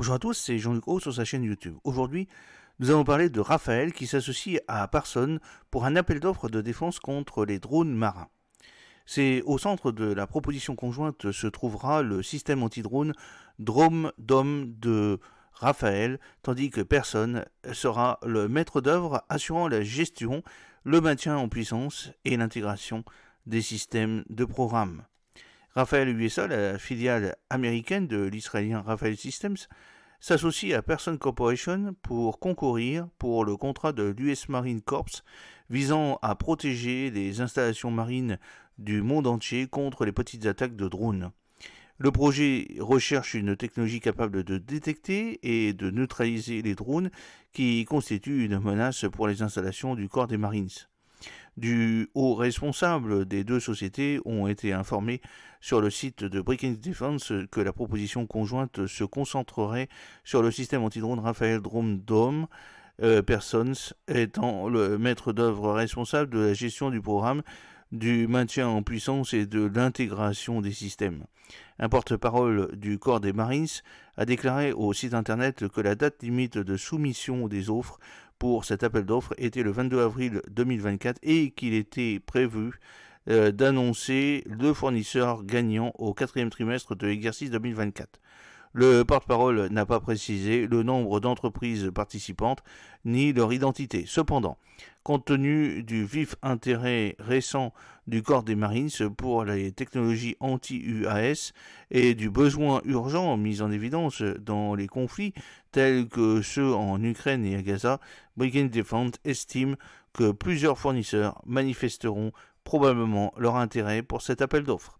Bonjour à tous, c'est Jean-Luc Haut sur sa chaîne YouTube. Aujourd'hui, nous allons parler de Raphaël qui s'associe à Parsons pour un appel d'offres de défense contre les drones marins. C'est au centre de la proposition conjointe se trouvera le système anti-drone Drome Dome de Raphaël, tandis que Personne sera le maître d'œuvre assurant la gestion, le maintien en puissance et l'intégration des systèmes de programme. Raphaël USA, la filiale américaine de l'israélien Raphaël Systems, s'associe à Person Corporation pour concourir pour le contrat de l'US Marine Corps visant à protéger les installations marines du monde entier contre les petites attaques de drones. Le projet recherche une technologie capable de détecter et de neutraliser les drones qui constituent une menace pour les installations du corps des Marines du haut responsable des deux sociétés ont été informés sur le site de Breaking Defense que la proposition conjointe se concentrerait sur le système anti-drone Raphaël Drome Dome, euh, Persons étant le maître d'œuvre responsable de la gestion du programme du maintien en puissance et de l'intégration des systèmes. Un porte-parole du corps des Marines a déclaré au site internet que la date limite de soumission des offres pour cet appel d'offres était le 22 avril 2024 et qu'il était prévu euh, d'annoncer le fournisseur gagnant au quatrième trimestre de l'exercice 2024. Le porte-parole n'a pas précisé le nombre d'entreprises participantes ni leur identité. Cependant, compte tenu du vif intérêt récent du corps des Marines pour les technologies anti-UAS et du besoin urgent mis en évidence dans les conflits tels que ceux en Ukraine et à Gaza, Brigade Defense estime que plusieurs fournisseurs manifesteront probablement leur intérêt pour cet appel d'offres.